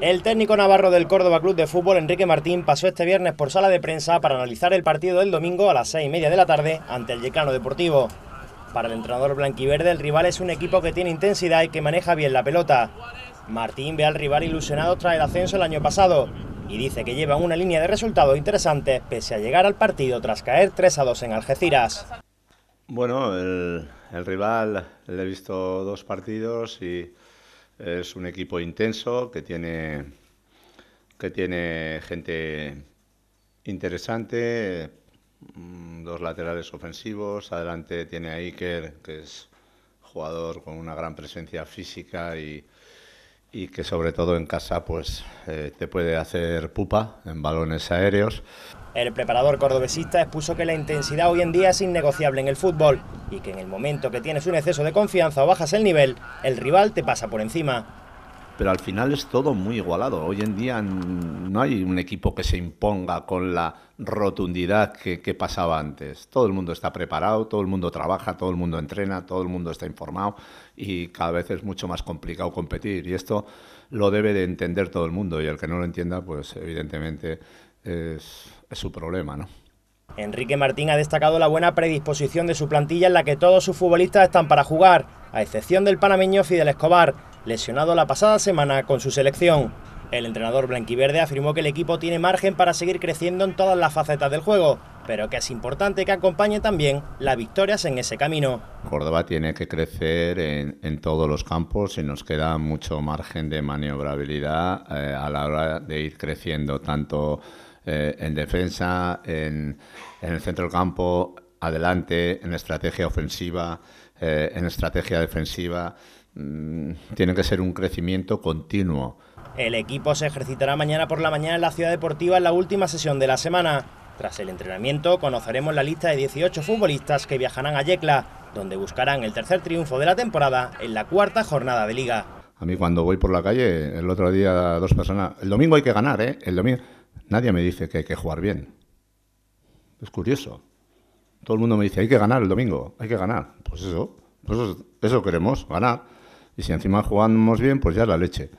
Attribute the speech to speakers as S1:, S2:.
S1: El técnico navarro del Córdoba Club de Fútbol, Enrique Martín, pasó este viernes por sala de prensa para analizar el partido del domingo a las seis y media de la tarde ante el Yecano Deportivo. Para el entrenador blanquiverde, el rival es un equipo que tiene intensidad y que maneja bien la pelota. Martín ve al rival ilusionado tras el ascenso el año pasado y dice que lleva una línea de resultados interesantes pese a llegar al partido tras caer 3 a 2 en Algeciras.
S2: Bueno, el, el rival le he visto dos partidos y es un equipo intenso que tiene, que tiene gente interesante, mm, dos laterales ofensivos, adelante tiene a Iker, que es jugador con una gran presencia física y, y que sobre todo en casa pues eh, te puede hacer pupa en balones aéreos. El preparador cordobesista
S1: expuso que la intensidad hoy en día es innegociable en el fútbol y que en el momento que tienes un exceso de confianza o bajas el nivel, el rival te pasa por encima
S2: pero al final es todo muy igualado. Hoy en día no hay un equipo que se imponga con la rotundidad que, pasaba antes. Todo el mundo está preparado, todo el mundo trabaja, todo el mundo entrena, todo el mundo está informado y cada vez es mucho más complicado competir. Y esto lo debe de entender todo el mundo y el que no lo entienda, pues evidentemente es, es su problema, ¿no?
S1: Enrique Martín ha destacado la buena predisposición de su plantilla en la que todos sus futbolistas están para jugar, a excepción del panameño Fidel Escobar, lesionado la pasada semana con su selección. El entrenador blanquiverde afirmó que el equipo tiene margen para seguir creciendo en todas las facetas del juego, pero que es importante que acompañe también las victorias en ese camino.
S2: Córdoba tiene que crecer en, todos los campos y nos queda mucho margen de maniobrabilidad eh, a la hora de ir creciendo, tanto eh, en defensa, en, el centro del campo, adelante, en estrategia ofensiva, eh, en estrategia defensiva. Mm, tiene que ser un crecimiento continuo.
S1: El equipo se ejercitará mañana por la mañana en la Ciudad Deportiva en la última sesión de la semana. Tras el entrenamiento conoceremos la lista de 18 futbolistas que viajarán a Yecla, donde buscarán el tercer triunfo de la temporada en la cuarta jornada de liga.
S2: A mí cuando voy por la calle, el otro día dos personas, el domingo hay que ganar, ¿eh? El domingo nadie me dice que hay que jugar bien. Es curioso. Todo el mundo me dice, hay que ganar el domingo, hay que ganar. pues eso, pues eso queremos, ganar. Y si encima jugamos bien, pues ya la leche.